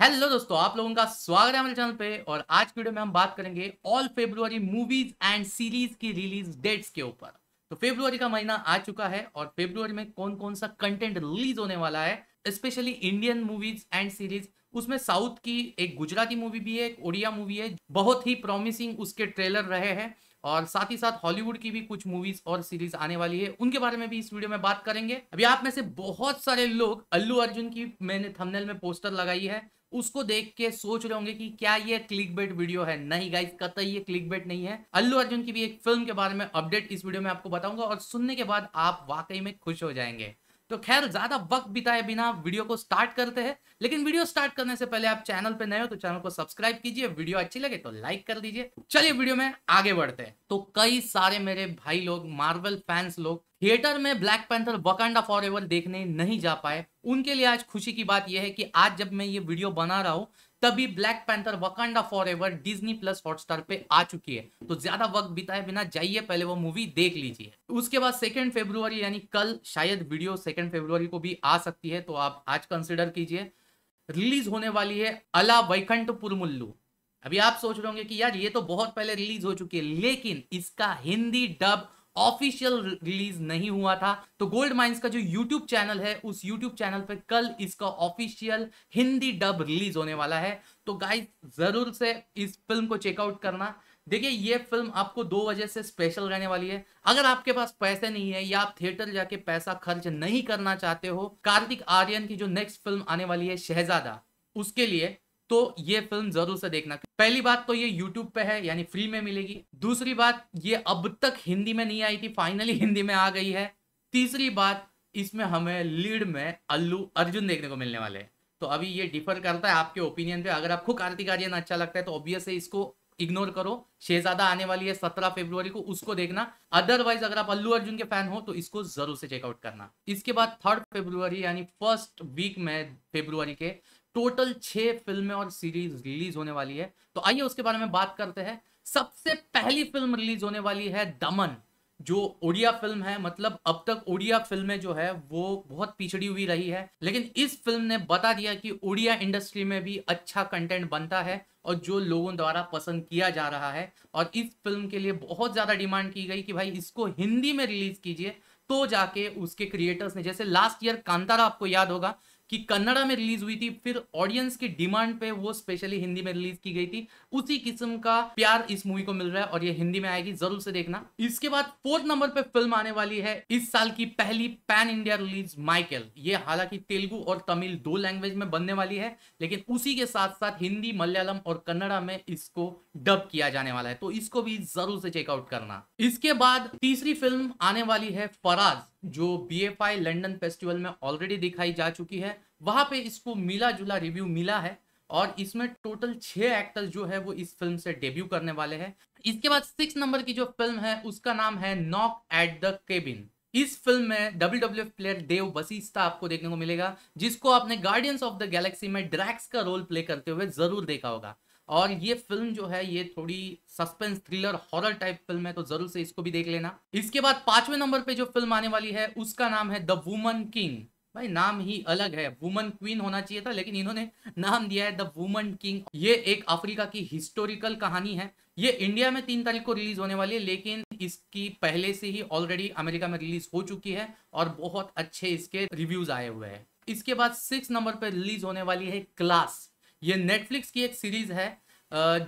hello दोस्तों आप लोगों का स्वागत है हमारे चैनल पे और आज की वीडियो में हम बात करेंगे all February movies and series की रिलीज डेट्स के ऊपर तो फेब्रुवरी का महीना आ चुका है और फेब्रुवरी में कौन कौन सा कंटेंट रिलीज होने वाला है specially Indian movies and series उसमें साउथ की एक गुजराती मूवी भी है एक उड़िया मूवी है बहुत ही प्रॉमिसिंग उसके ट्रेलर रहे हैं और साथ ही साथ हॉलीवुड की भी कुछ मूवीज और सीरीज आने वाली है उनके बारे में भी इस वीडियो में बात करेंगे अभी आप में से बहुत सारे लोग अल्लू अर्जुन की मैंने थंबनेल में पोस्टर लगाई है उसको देख के सोच रहे होंगे कि क्या ये क्लिक बेट वीडियो है नहीं गाइस कतई ये क्लिक बेट नहीं है अल्लू अर्जुन की भी एक फिल्म के बारे में अपडेट इस वीडियो में आपको बताऊंगा और सुनने के बाद आप वाकई में खुश हो जाएंगे तो खैर ज्यादा वक्त बिताए बिना वीडियो को स्टार्ट करते हैं लेकिन वीडियो स्टार्ट करने से पहले आप चैनल पे नए हो तो चैनल को सब्सक्राइब कीजिए वीडियो अच्छी लगे तो लाइक कर दीजिए चलिए वीडियो में आगे बढ़ते हैं तो कई सारे मेरे भाई लोग मार्वल फैंस लोग थिएटर में ब्लैक पैंथर वकांडा फॉर देखने नहीं जा पाए उनके लिए आज खुशी की बात यह है कि आज जब मैं ये वीडियो बना रहा हूँ तभी Black Panther Wakanda Forever Disney plus Hotstar पे आ चुकी है तो ज्यादा वक्त बिताए बिना जाइए पहले वो मूवी देख लीजिए उसके बाद सेकेंड फेब्रुवरी यानी कल शायद वीडियो सेकेंड फेब्रुवरी को भी आ सकती है तो आप आज कंसिडर कीजिए रिलीज होने वाली है अला वैकंठ पुरमुल्लू अभी आप सोच रहे होंगे कि यार ये तो बहुत पहले रिलीज हो चुकी है लेकिन इसका हिंदी डब ऑफिशियल रिलीज नहीं हुआ था तो गोल्ड माइंस का जो यूट्यूब चैनल है उस यूट्यूब चैनल पर कल इसका ऑफिशियल हिंदी डब रिलीज होने वाला है तो गाइस जरूर से इस फिल्म को चेकआउट करना देखिए ये फिल्म आपको दो वजह से स्पेशल रहने वाली है अगर आपके पास पैसे नहीं है या आप थिएटर जाके पैसा खर्च नहीं करना चाहते हो कार्तिक आर्यन की जो नेक्स्ट फिल्म आने वाली है शहजादा उसके लिए तो ये फिल्म जरूर से देखना पहली बात तो ये यूट्यूब पे है यानी फ्री में मिलेगी दूसरी बात ये अब तक हिंदी में नहीं आई थी फाइनली हिंदी में आ गई है तीसरी बात इसमें हमें लीड में अल्लू अर्जुन देखने को मिलने वाले हैं तो अभी ये डिफर करता है आपके ओपिनियन पे अगर आपको कार्तिक आर्यन अच्छा लगता है तो ऑब्वियस है इसको इग्नोर करो शेजादा आने वाली है सत्रह फेब्रुवरी को उसको देखना अदरवाइज अगर आप अल्लू अर्जुन के फैन हो तो इसको जरूर से चेकआउट करना इसके बाद थर्ड फेब्रुवरी यानी फर्स्ट वीक में फेब्रुवरी के टोटल छह फिल्में और सीरीज रिलीज होने वाली है तो आइए उसके बारे में बात करते हैं सबसे पहली फिल्म रिलीज होने वाली है दमन जो ओडिया फिल्म है मतलब अब तक ओडिया फिल्में जो है वो बहुत पिछड़ी हुई रही है लेकिन इस फिल्म ने बता दिया कि ओडिया इंडस्ट्री में भी अच्छा कंटेंट बनता है और जो लोगों द्वारा पसंद किया जा रहा है और इस फिल्म के लिए बहुत ज़्यादा डिमांड की गई कि भाई इसको हिंदी में रिलीज कीजिए तो जाके उसके क्रिएटर्स ने जैसे लास्ट ईयर कांतारा आपको याद होगा कि कन्नड़ा में रिलीज हुई थी फिर ऑडियंस की डिमांड पे वो स्पेशली हिंदी में रिलीज की गई थी उसी किस्म का प्यार इस मूवी को मिल रहा है और ये हिंदी में आएगी जरूर से देखना इसके बाद फोर्थ नंबर पे फिल्म आने वाली है इस साल की पहली पैन इंडिया रिलीज माइकल ये हालांकि तेलुगु और तमिल दो लैंग्वेज में बनने वाली है लेकिन उसी के साथ साथ हिंदी मलयालम और कन्नड़ा में इसको डब किया जाने वाला है तो इसको भी जरूर से चेकआउट करना इसके बाद तीसरी फिल्म आने वाली है फराज जो B F I London festival में ऑलरेडी दिखाई जा चुकी है वहां पे इसको मिला जुला रिव्यू मिला है और इसमें टोटल छह एक्टर्स जो है वो इस फिल्म से डेब्यू करने वाले हैं इसके बाद सिक्स नंबर की जो फिल्म है उसका नाम है नॉक एट द केबिन इस फिल्म में W W player Dave Bautista आपको देखने को मिलेगा जिसको आपने गार्डियंस ऑफ द गैलेक्सी में ड्रैक्स का रोल प्ले करते हुए जरूर देखा होगा और ये फिल्म जो है ये थोड़ी सस्पेंस थ्रिलर हॉरर टाइप फिल्म है तो जरूर से इसको भी देख लेना इसके बाद पांचवें नंबर पे जो फिल्म आने वाली है उसका नाम है द वुमन किंग भाई नाम ही अलग है वुमन क्वीन होना चाहिए था लेकिन इन्होंने नाम दिया है द वुमन किंग ये एक अफ्रीका की हिस्टोरिकल कहानी है ये इंडिया में तीन तारीख को रिलीज होने वाली है लेकिन इसकी पहले से ही ऑलरेडी अमेरिका में रिलीज हो चुकी है और बहुत अच्छे इसके रिव्यूज आए हुए हैं इसके बाद सिक्स नंबर पर रिलीज होने वाली है क्लास ये नेटफ्लिक्स की एक सीरीज़ है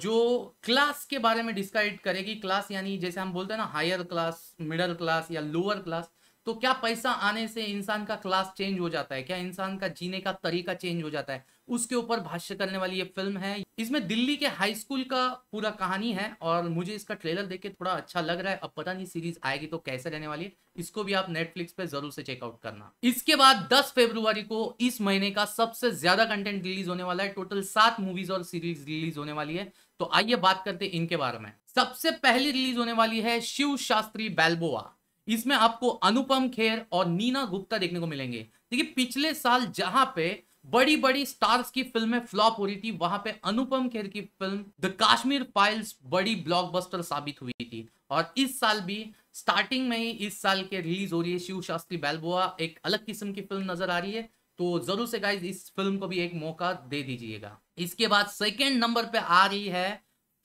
जो क्लास के बारे में डिस्काइड करेगी क्लास यानी जैसे हम बोलते हैं ना हायर क्लास मिडल क्लास या लोअर क्लास तो क्या पैसा आने से इंसान का क्लास चेंज हो जाता है क्या इंसान का जीने का तरीका चेंज हो जाता है उसके ऊपर भाष्य करने वाली ये फिल्म है इसमें दिल्ली के हाई स्कूल का पूरा कहानी है और मुझे इसका ट्रेलर देख के थोड़ा अच्छा लग रहा है अब पता नहीं सीरीज आएगी तो कैसे रहने वाली है इसको भी आप नेटफ्लिक्स पे जरूर से चेकआउट करना इसके बाद 10 फरवरी को इस महीने का सबसे ज्यादा कंटेंट रिलीज होने वाला है टोटल सात मूवीज और सीरीज रिलीज होने वाली है तो आइए बात करते इनके बारे में सबसे पहली रिलीज होने वाली है शिव शास्त्री बैल्बोआ इसमें आपको अनुपम खेर और नीना गुप्ता देखने को मिलेंगे देखिए पिछले साल जहां पे बड़ी बड़ी स्टार्स की फिल्में फ्लॉप हो रही थी वहां पे अनुपम खेर की फिल्म द काश्मीर फाइल्स बड़ी ब्लॉकबस्टर साबित हुई थी और इस साल भी स्टार्टिंग में ही इस साल के रिलीज हो रही है शिव शास्त्री बैलबोआ एक अलग किस्म की फिल्म नजर आ रही है तो जरूर से गाइज इस फिल्म को भी एक मौका दे दीजिएगा इसके बाद सेकेंड नंबर पे आ रही है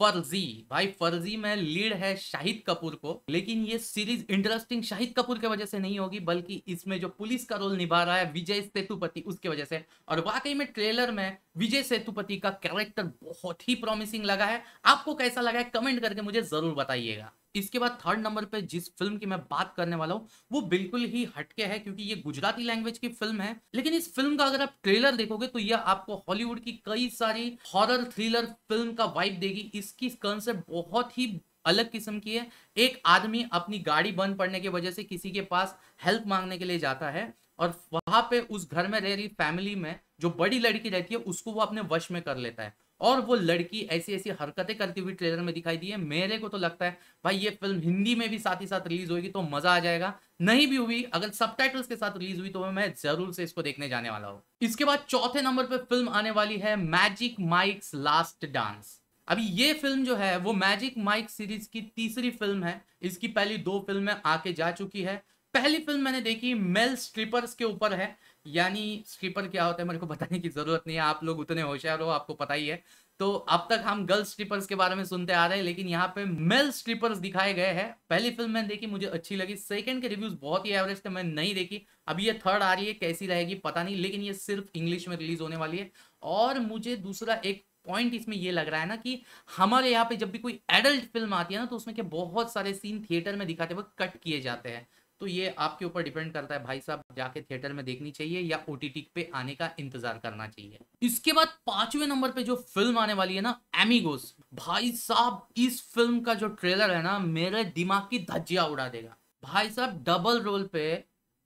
फर्जी भाई फर्जी में लीड है शाहिद कपूर को लेकिन ये सीरीज इंटरेस्टिंग शाहिद कपूर के वजह से नहीं होगी बल्कि इसमें जो पुलिस का रोल निभा रहा है विजय सेतुपति उसके वजह से और वाकई में ट्रेलर में विजय सेतुपति का कैरेक्टर बहुत ही प्रॉमिसिंग लगा है आपको कैसा लगा है कमेंट करके मुझे जरूर बताइएगा इसके बाद थर्ड नंबर पे जिस फिल्म की मैं बात करने वाला हूँ वो बिल्कुल ही हटके है क्योंकि ये गुजराती लैंग्वेज की फिल्म है लेकिन इस फिल्म का अगर आप ट्रेलर देखोगे तो ये आपको हॉलीवुड की कई सारी हॉरर थ्रिलर फिल्म का वाइब देगी इसकी कंसेप्ट बहुत ही अलग किस्म की है एक आदमी अपनी गाड़ी बंद पड़ने की वजह से किसी के पास हेल्प मांगने के लिए जाता है और वहां पे उस घर में रह रही फैमिली में जो बड़ी लड़की रहती है उसको वो अपने वश में कर लेता है और वो लड़की ऐसी ऐसी हरकतें करती हुई ट्रेलर में दिखाई दी है मेरे को तो लगता है भाई ये फिल्म हिंदी में भी साथ ही साथ रिलीज होगी तो मजा आ जाएगा नहीं भी हुई अगर सब के साथ रिलीज हुई तो मैं जरूर से इसको देखने जाने वाला हूँ इसके बाद चौथे नंबर पर फिल्म आने वाली है मैजिक माइक्स लास्ट डांस अभी ये फिल्म जो है वो मैजिक माइक सीरीज की तीसरी फिल्म है इसकी पहली दो फिल्में आके जा चुकी है पहली फिल्म मैंने देखी मेल स्ट्रिपर्स के ऊपर है यानी स्ट्रिपर क्या होता है मेरे को बताने की ज़रूरत नहीं है आप लोग उतने होशियार हो आपको पता ही है तो अब तक हम गर्ल स्ट्रिपर्स के बारे में सुनते आ रहे हैं लेकिन यहाँ पे मेल स्ट्रिपर्स दिखाए गए हैं पहली फिल्म मैंने देखी मुझे अच्छी लगी सेकंड के रिव्यूज बहुत ही एवरेज थे मैंने नहीं देखी अभी ये थर्ड आ रही है कैसी रहेगी पता नहीं लेकिन ये सिर्फ इंग्लिश में रिलीज होने वाली है और मुझे दूसरा एक पॉइंट इसमें ये लग रहा है ना कि हमारे यहाँ पे जब भी कोई एडल्ट फिल्म आती है ना तो उसमें क्या बहुत सारे सीन थिएटर में दिखाते वक्त कट किए जाते हैं तो ये आपके ऊपर डिपेंड करता है भाई साहब जाके थिएटर में देखनी चाहिए या ओ पे आने का इंतजार करना चाहिए इसके बाद पांचवें नंबर पे जो फिल्म आने वाली है ना एमिगोस भाई साहब इस फिल्म का जो ट्रेलर है ना मेरे दिमाग की धज्जिया उड़ा देगा भाई साहब डबल रोल पे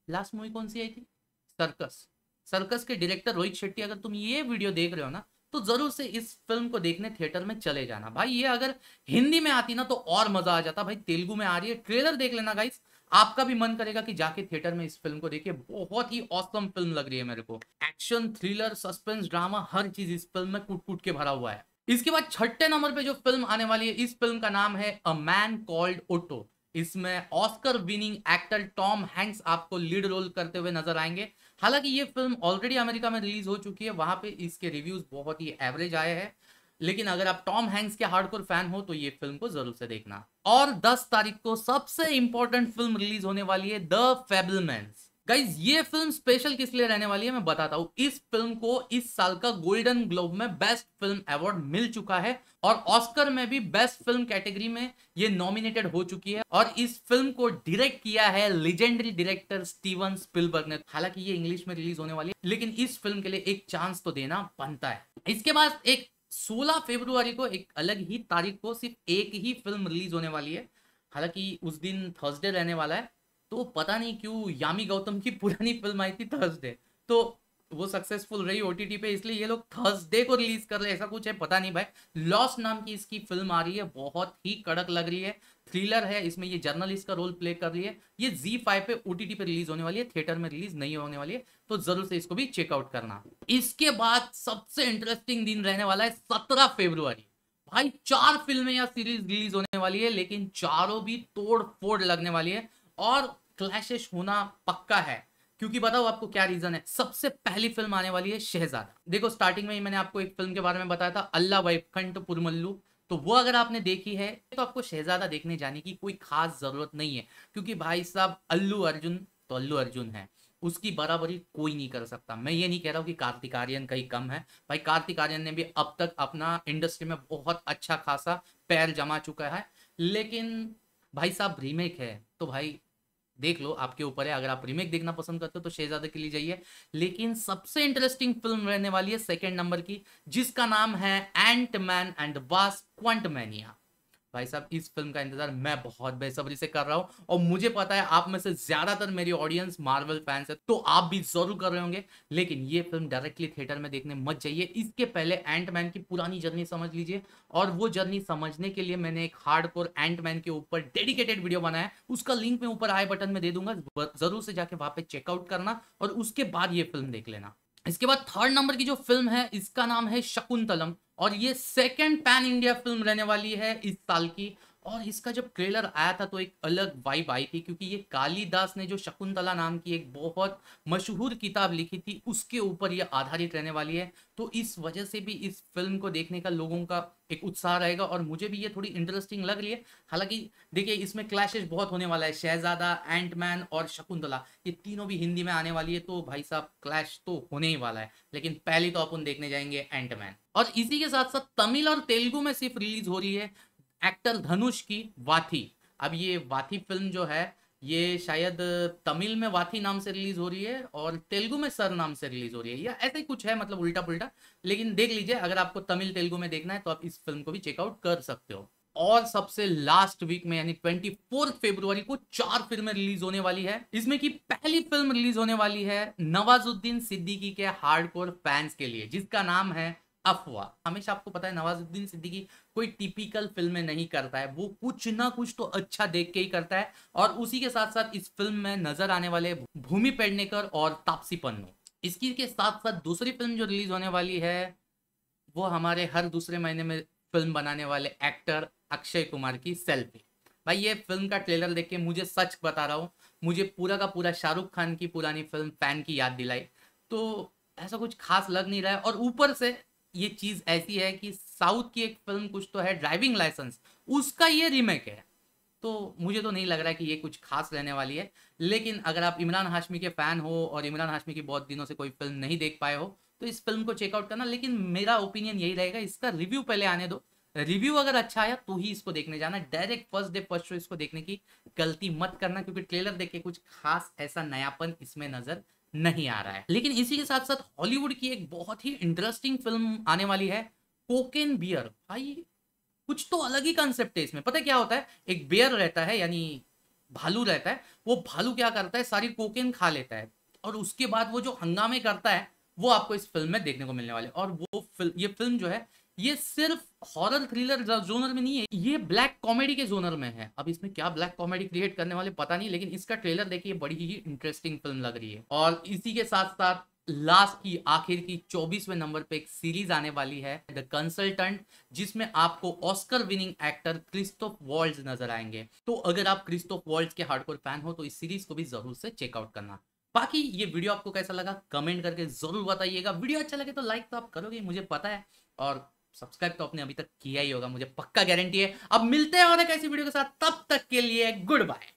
लास्ट मूवी कौन सी आई थी सर्कस सर्कस के डायरेक्टर रोहित शेट्टी अगर तुम ये वीडियो देख रहे हो ना तो जरूर से इस फिल्म को देखने थिएटर में चले जाना भाई ये अगर हिंदी में आती ना तो और मजा आ जाता भाई तेलुगु में आ रही है ट्रेलर देख लेना गाइस आपका भी मन करेगा कि जाके थिएटर में इस फिल्म को देखिए बहुत ही औसम फिल्म लग रही है मेरे को एक्शन थ्रिलर सस्पेंस ड्रामा हर चीज इस फिल्म में कूट कूट के भरा हुआ है इसके बाद छठे नंबर पे जो फिल्म आने वाली है इस फिल्म का नाम है अ मैन कॉल्ड ओटो इसमें Oscar winning actor Tom Hanks आपको लीड रोल करते हुए नजर आएंगे हालांकि ये फिल्म ऑलरेडी अमेरिका में रिलीज हो चुकी है वहां पे इसके रिव्यूज बहुत ही एवरेज आए हैं लेकिन अगर आप टॉम हैंक्स के हार्डकोर फैन हो तो ये फिल्म को जरूर से देखना और 10 तारीख को सबसे इंपॉर्टेंट फिल्म रिलीज होने वाली है द फेबलमैन गाइज ये फिल्म स्पेशल किस लिए रहने वाली है मैं बताता हूँ इस फिल्म को इस साल का गोल्डन ग्लोब में बेस्ट फिल्म अवार्ड मिल चुका है और ऑस्कर में भी बेस्ट फिल्म कैटेगरी में ये नॉमिनेटेड हो चुकी है और इस फिल्म को डायरेक्ट किया है लेजेंडरी डायरेक्टर स्टीवन स्पिलबर्ग ने हालांकि ये इंग्लिश में रिलीज होने वाली है लेकिन इस फिल्म के लिए एक चांस तो देना बनता है इसके बाद एक सोलह फेब्रुआरी को एक अलग ही तारीख को सिर्फ एक ही फिल्म रिलीज होने वाली है हालांकि उस दिन थर्सडे रहने वाला है तो पता नहीं क्यों यामी गौतम की पुरानी फिल्म आई थी थर्सडे तो वो सक्सेसफुल रही ओटीटी पे इसलिए ये लोग थर्सडे को रिलीज कर रहे ऐसा कुछ है पता नहीं भाई लॉस नाम की इसकी फिल्म आ रही है बहुत ही कड़क लग रही है थ्रिलर है इसमें ये जर्नलिस्ट का रोल प्ले कर रही है ये जी फाइव पे ओटीटी पे रिलीज होने वाली है थिएटर में रिलीज नहीं होने वाली है तो जरूर से इसको भी चेकआउट करना इसके बाद सबसे इंटरेस्टिंग दिन रहने वाला है सत्रह फेब्रुआरी भाई चार फिल्में या सीरीज रिलीज होने वाली है लेकिन चारों भी तोड़ फोड़ लगने वाली है और क्लैशेस होना पक्का है क्योंकि बताओ आपको क्या रीजन है सबसे पहली फिल्म आने वाली है शहजादा देखो स्टार्टिंग में ही मैंने आपको एक फिल्म के बारे में बताया था अल्लाह वैकुंठ पुरमल्लू तो वो अगर आपने देखी है तो आपको शहजादा देखने जाने की कोई खास जरूरत नहीं है क्योंकि भाई साहब अल्लू अर्जुन तो अल्लू अर्जुन है उसकी बराबरी कोई नहीं कर सकता मैं ये नहीं कह रहा हूँ कि कार्तिक आर्यन कहीं कम है भाई कार्तिक आर्यन ने भी अब तक अपना इंडस्ट्री में बहुत अच्छा खासा पैर जमा चुका है लेकिन भाई साहब रीमेक है तो भाई देख लो आपके ऊपर है अगर आप रीमेक देखना पसंद करते हो तो शेजादा के लिए जाइए लेकिन सबसे इंटरेस्टिंग फिल्म रहने वाली है सेकेंड नंबर की जिसका नाम है एंट मैन एंड वास क्वांटमैनिया भाई साहब इस फिल्म का इंतजार मैं बहुत बेसब्री से कर रहा हूँ और मुझे पता है आप में से ज्यादातर मेरी ऑडियंस मार्वल फैंस है तो आप भी जरूर कर रहे होंगे लेकिन ये फिल्म डायरेक्टली थिएटर में देखने मत जाइए इसके पहले एंट मैन की पुरानी जर्नी समझ लीजिए और वो जर्नी समझने के लिए मैंने एक हार्ड कोर एंट मैन के ऊपर डेडिकेटेड वीडियो बनाया उसका लिंक मैं ऊपर आए बटन में दे दूंगा जरूर से जाके वहाँ पे चेकआउट करना और उसके बाद ये फिल्म देख लेना इसके बाद थर्ड नंबर की जो फिल्म है इसका नाम है शकुंतलम और ये सेकेंड पैन इंडिया फिल्म रहने वाली है इस साल की और इसका जब ट्रेलर आया था तो एक अलग वाइब आई थी क्योंकि ये कालीदास ने जो शकुंतला नाम की एक बहुत मशहूर किताब लिखी थी उसके ऊपर ये आधारित रहने वाली है तो इस वजह से भी इस फिल्म को देखने का लोगों का एक उत्साह रहेगा और मुझे भी ये थोड़ी इंटरेस्टिंग लग रही है हालांकि देखिए इसमें क्लैशेज बहुत होने वाला है शहजादा एंट और शकुंतला ये तीनों भी हिंदी में आने वाली है तो भाई साहब क्लैश तो होने ही वाला है लेकिन पहले तो अपन देखने जाएंगे एंट और इसी के साथ साथ तमिल और तेलुगु में सिर्फ रिलीज हो रही है एक्टर धनुष की वाथी अब ये वाथी फिल्म जो है ये शायद तमिल में वाथी नाम से रिलीज हो रही है और तेलुगु में सर नाम से रिलीज हो रही है या ऐसे ही कुछ है मतलब उल्टा पुल्टा लेकिन देख लीजिए अगर आपको तमिल तेलुगु में देखना है तो आप इस फिल्म को भी चेकआउट कर सकते हो और सबसे लास्ट वीक में यानी ट्वेंटी फरवरी को चार फिल्में रिलीज होने वाली है इसमें की पहली फिल्म रिलीज होने वाली है नवाजुद्दीन सिद्दीकी के हार्डकोर फैंस के लिए जिसका नाम है अफवाह हमेशा आपको पता है नवाजुद्दीन सिद्दीकी कोई टिपिकल फिल्में नहीं करता है वो कुछ ना कुछ तो अच्छा देख के ही करता है और उसी के साथ साथ इस फिल्म में नजर आने वाले भूमि पेडनेकर और तापसी पन्नू इसकी के साथ साथ दूसरी फिल्म जो रिलीज होने वाली है वो हमारे हर दूसरे महीने में फिल्म बनाने वाले एक्टर अक्षय कुमार की सेल्फी भाई ये फिल्म का ट्रेलर देख के मुझे सच बता रहा हूँ मुझे पूरा का पूरा शाहरुख खान की पुरानी फिल्म फैन की याद दिलाई तो ऐसा कुछ खास लग नहीं रहा है और ऊपर से ये चीज ऐसी है कि साउथ की एक फिल्म कुछ तो है ड्राइविंग लाइसेंस उसका ये रीमेक है तो मुझे तो नहीं लग रहा है कि ये कुछ खास रहने वाली है लेकिन अगर आप इमरान हाशमी के फ़ैन हो और इमरान हाशमी की बहुत दिनों से कोई फिल्म नहीं देख पाए हो तो इस फिल्म को चेकआउट करना लेकिन मेरा ओपिनियन यही रहेगा इसका रिव्यू पहले आने दो रिव्यू अगर अच्छा आया तो ही इसको देखने जाना direct first day first show इसको देखने की गलती मत करना क्योंकि ट्रेलर देख के कुछ खास ऐसा नयापन इसमें नज़र नहीं आ रहा है लेकिन इसी के साथ साथ हॉलीवुड की एक बहुत ही इंटरेस्टिंग फिल्म आने वाली है कोकेन बियर भाई कुछ तो अलग ही कंसेप्ट है इसमें पता है क्या होता है एक बियर रहता है यानी भालू रहता है वो भालू क्या करता है सारी कोकेन खा लेता है और उसके बाद वो जो हंगामे करता है वो आपको इस फिल्म में देखने को मिलने वाले और वो फिल्म ये फिल्म जो है ये सिर्फ हॉरर थ्रिलर जोनर में नहीं है ये ब्लैक कॉमेडी के जोनर में है अब इसमें क्या ब्लैक कॉमेडी क्रिएट करने वाले पता नहीं लेकिन इसका ट्रेलर देखिए बड़ी ही इंटरेस्टिंग फिल्म लग रही है और इसी के साथ साथ लास्ट की आखिर की चौबीसवें नंबर पे एक सीरीज आने वाली है द कंसल्टेंट जिसमें आपको Oscar winning actor Christoph Waltz नजर आएंगे तो अगर आप क्रिस्टोफ वॉल्ड के हार्डकोर फैन हो तो इस सीरीज को भी जरूर से चेकआउट करना बाकी ये वीडियो आपको कैसा लगा कमेंट करके जरूर बताइएगा वीडियो अच्छा लगे तो लाइक तो आप करोगे मुझे पता है और सब्सक्राइब तो आपने अभी तक किया ही होगा मुझे पक्का गारंटी है अब मिलते हैं और एक ऐसी वीडियो के साथ तब तक के लिए गुड बाय